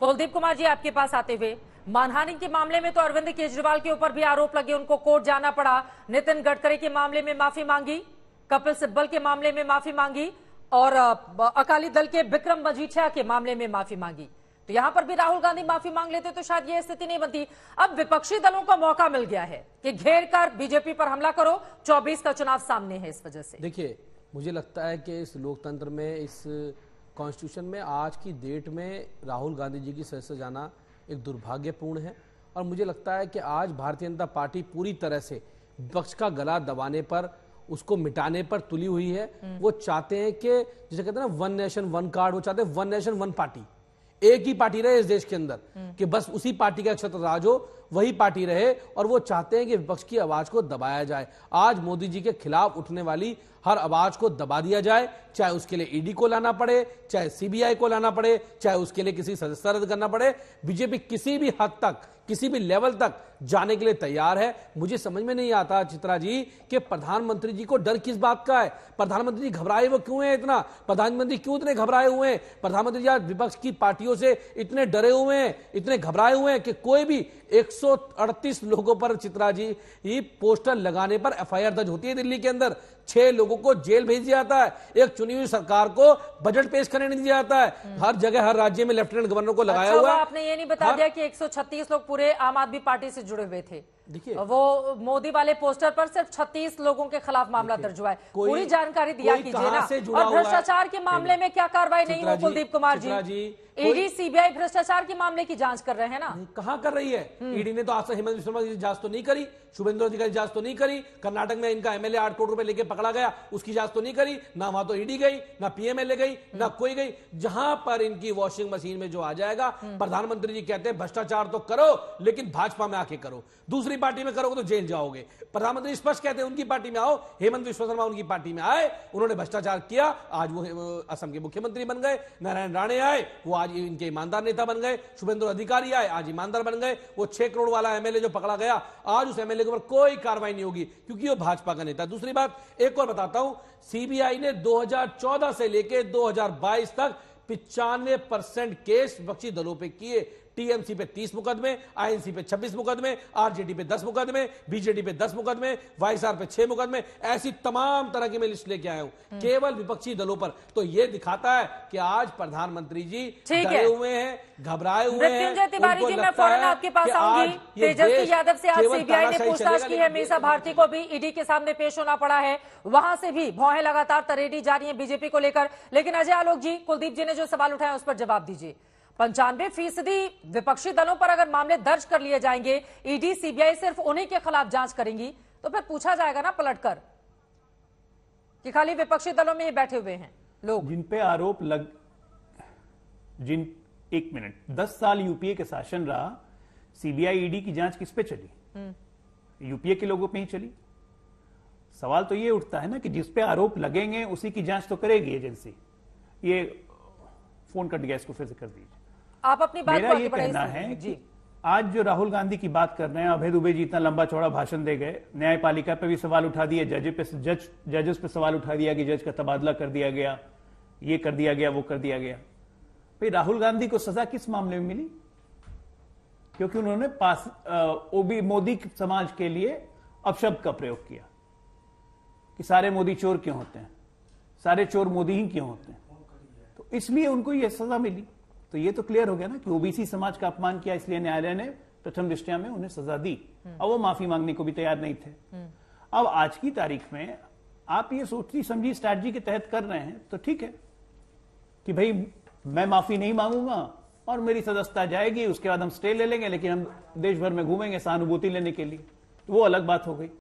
कुलदीप कुमार जी आपके पास आते हुए मानहानि के मामले में तो अरविंद केजरीवाल के ऊपर भी आरोप लगे उनको कोर्ट जाना पड़ा नितिन गडकरी के मामले में माफी मांगी कपिल सिब्बल के मामले में माफी मांगी और अकाली दल के विक्रम मजीठिया के मामले में माफी मांगी तो यहां पर भी राहुल गांधी माफी मांग लेते तो शायद यह स्थिति नहीं बनती अब विपक्षी दलों को मौका मिल गया है कि घेर कर बीजेपी पर हमला करो 24 का चुनाव सामने है इस वजह से देखिए मुझे लगता है कि इस लोकतंत्र में इस कॉन्स्टिट्यूशन में आज की डेट में राहुल गांधी जी की सदस्य जाना एक दुर्भाग्यपूर्ण है और मुझे लगता है कि आज भारतीय जनता पार्टी पूरी तरह से विपक्ष का गला दबाने पर उसको मिटाने पर तुली हुई है हम्म। वो चाहते हैं कि जैसे कहते हैं ना वन नेशन वन कार्ड वो चाहते हैं वन नेशन वन पार्टी एक ही पार्टी रहे इस देश के अंदर हम्म। कि बस उसी पार्टी का छत्र राज हो वही पार्टी रहे और वो चाहते हैं कि विपक्ष की आवाज को दबाया जाए आज मोदी जी के खिलाफ उठने वाली हर आवाज को दबा दिया जाए चाहे उसके लिए ईडी को लाना पड़े चाहे सीबीआई को लाना पड़े चाहे उसके लिए किसी सदस्य रद्द करना पड़े बीजेपी किसी भी हद तक किसी भी लेवल तक जाने के लिए तैयार है मुझे समझ में नहीं आता चित्रा जी कि प्रधानमंत्री जी को डर किस बात का है प्रधानमंत्री जी घबराए वो क्यों है इतना प्रधानमंत्री क्यों इतने घबराए हुए हैं प्रधानमंत्री जी आज विपक्ष की पार्टियों से इतने डरे हुए हैं इतने घबराए हुए हैं कि कोई भी 138 लोगों पर चित्रा जी ये पोस्टर लगाने पर एफआईआर दर्ज होती है दिल्ली के अंदर छह लोगों को जेल भेज दिया जाता है एक चुनी हुई सरकार को बजट पेश करने नहीं दिया जाता है हम्म। हर जगह हर राज्य में लेफ्टिनेंट गवर्नर को अच्छा, लगाया अच्छा हुआ आपने ये नहीं बता हाँ। दिया कि 136 लोग पूरे आम आदमी पार्टी से जुड़े हुए थे देखिए वो मोदी वाले पोस्टर पर सिर्फ छत्तीस लोगों के खिलाफ मामला दर्ज हुआ है पूरी जानकारी दिया कीजिए ना और भ्रष्टाचार के मामले में क्या कार्रवाई नहीं हो Kuldeep Kumar ji ED CBI e भ्रष्टाचार के मामले की जांच कर रहे हैं ना कहाँ कर रही है ईडी हम्म। e ने तो आज हेमंत विश्व की जांच तो नहीं करी शुभेंद्र अधिकारी जांच तो नहीं करी कर्नाटक में इनका एमएलए आठ करोड़ रुपए लेके पकड़ा गया उसकी जांच तो नहीं करी ना वहां तो ईडी e गई ना पीएमएलए गई हम्म। ना कोई गई जहां पर इनकी वॉशिंग मशीन में जो आ जाएगा हम्म। प्रधानमंत्री जी कहते हैं भ्रष्टाचार तो करो लेकिन भाजपा में आके करो दूसरी दूसरी पार्टी में करोगे तो जेल जाओगे प्रधानमंत्री स्पष्ट कहते हैं उनकी पार्टी में आओ हेमंत विश्व शर्मा उनकी पार्टी में आए उन्होंने भ्रष्टाचार किया आज वो असम के मुख्यमंत्री बन गए नारायण राणे आए वो आज इनके ईमानदार नेता बन गए शुभेंद्र अधिकारी आए आज ईमानदार बन गए वो छह करोड़ वाला एमएलए जो पकड़ा गया आज उस एमएलए के ऊपर कोई कार्रवाई नहीं होगी क्योंकि वो भाजपा का नेता दूसरी बात एक और बताता हूं सीबीआई ने दो से लेकर दो तक पिचानवे परसेंट केस विपक्षी दलों पे किए टीएमसी पे 30 मुकदमे आईएनसी पे 26 मुकदमे आरजेडी पे 10 मुकदमे बीजेडी पे 10 मुकदमे वाईएसआर पे 6 मुकदमे ऐसी तमाम तरह की मैं लिस्ट लेके आया हूँ हम्म। केवल विपक्षी दलों पर तो ये दिखाता है कि आज प्रधानमंत्री जी डरे हुए हैं घबराए हुए हैं तिवारी जी मैं फौरन आपके पास आऊंगी तेजस्वी यादव से आज सीबीआई ने पूछताछ की है मीसा भारती को भी ईडी e के सामने पेश होना पड़ा है वहां से भी भौहें लगातार तरेडी जा रही है बीजेपी को लेकर लेकिन अजय आलोक जी कुलदीप जी ने जो सवाल उठाया उस पर जवाब दीजिए पंचानवे फीसदी विपक्षी दलों पर अगर मामले दर्ज कर लिए जाएंगे ईडी सीबीआई सिर्फ उन्हीं के खिलाफ जांच करेंगी तो फिर पूछा जाएगा ना पलटकर कि खाली विपक्षी दलों में ही बैठे हुए हैं लोग जिन पे आरोप लग जिन एक मिनट दस साल यूपीए के शासन रहा सीबीआई ईडी की जांच किस पे चली हम्म। यूपीए के लोगों पे ही चली सवाल तो ये उठता है ना कि जिस पे आरोप लगेंगे उसी की जांच तो करेगी एजेंसी ये फोन कट गया इसको फिर से कर दीजिए आप अपनी बात मेरा ये कहना है जी आज जो राहुल गांधी की बात कर रहे हैं अभय दुबे जी इतना लंबा चौड़ा भाषण दे गए न्यायपालिका पे भी सवाल उठा दिया जज पे जज जजेस पे सवाल उठा दिया कि जज का तबादला कर दिया गया ये कर दिया गया वो कर दिया गया भाई राहुल गांधी को सजा किस मामले में मिली क्योंकि उन्होंने पास ओबी मोदी समाज के लिए अपशब्द का प्रयोग किया कि सारे मोदी चोर क्यों होते हैं सारे चोर मोदी ही क्यों होते हैं तो इसलिए उनको यह सजा मिली तो ये तो क्लियर हो गया ना कि ओबीसी समाज का अपमान किया इसलिए न्यायालय ने प्रथम दृष्टिया में उन्हें सजा दी और हम्म। वो माफी मांगने को भी तैयार नहीं थे हम्म। अब आज की तारीख में आप ये सोची समझी स्ट्रैटी के तहत कर रहे हैं तो ठीक है कि भाई मैं माफी नहीं मांगूंगा और मेरी सदस्यता जाएगी उसके बाद हम स्टे ले लेंगे लेकिन हम देश भर में घूमेंगे सहानुभूति लेने के लिए तो वो अलग बात हो गई